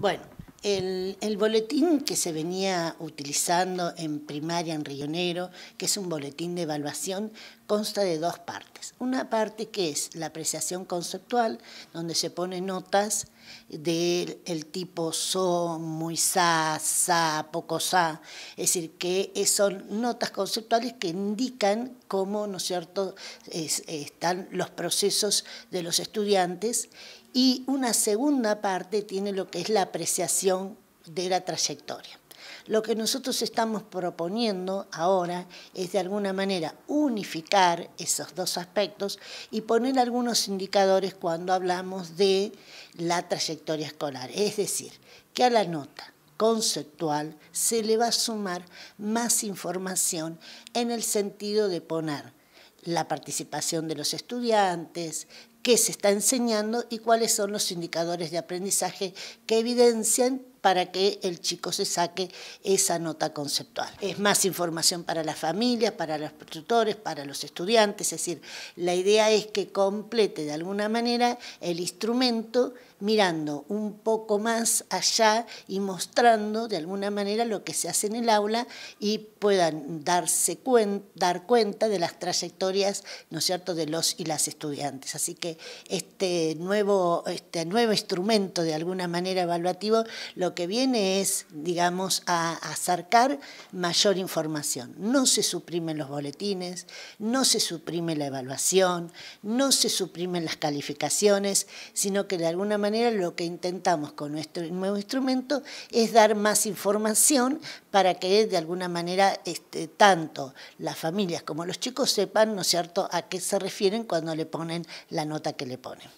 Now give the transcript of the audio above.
Bueno, el, boletín que se venía utilizando en primaria en Rionero, que es un boletín de evaluación, consta de dos partes. Una parte que es la apreciación conceptual, donde se pone notas del tipo so, muy sa, sa, poco sa, es decir, que son notas conceptuales que indican cómo, ¿no es cierto?, están los procesos de los estudiantes y una segunda parte tiene lo que es la apreciación de la trayectoria. Lo que nosotros estamos proponiendo ahora es de alguna manera unificar esos dos aspectos y poner algunos indicadores cuando hablamos de la trayectoria escolar. Es decir, que a la nota conceptual se le va a sumar más información en el sentido de poner la participación de los estudiantes, qué se está enseñando y cuáles son los indicadores de aprendizaje que evidencian para que el chico se saque esa nota conceptual. Es más información para la familia, para los productores, para los estudiantes, es decir, la idea es que complete de alguna manera el instrumento mirando un poco más allá y mostrando de alguna manera lo que se hace en el aula y puedan darse dar cuenta de las trayectorias, ¿no cierto?, de los y las estudiantes. Así que este nuevo, este nuevo instrumento de alguna manera evaluativo lo lo que viene es, digamos, a acercar mayor información. No se suprimen los boletines, no se suprime la evaluación, no se suprimen las calificaciones, sino que de alguna manera lo que intentamos con nuestro nuevo instrumento es dar más información para que de alguna manera este, tanto las familias como los chicos sepan, ¿no es cierto?, a qué se refieren cuando le ponen la nota que le ponen.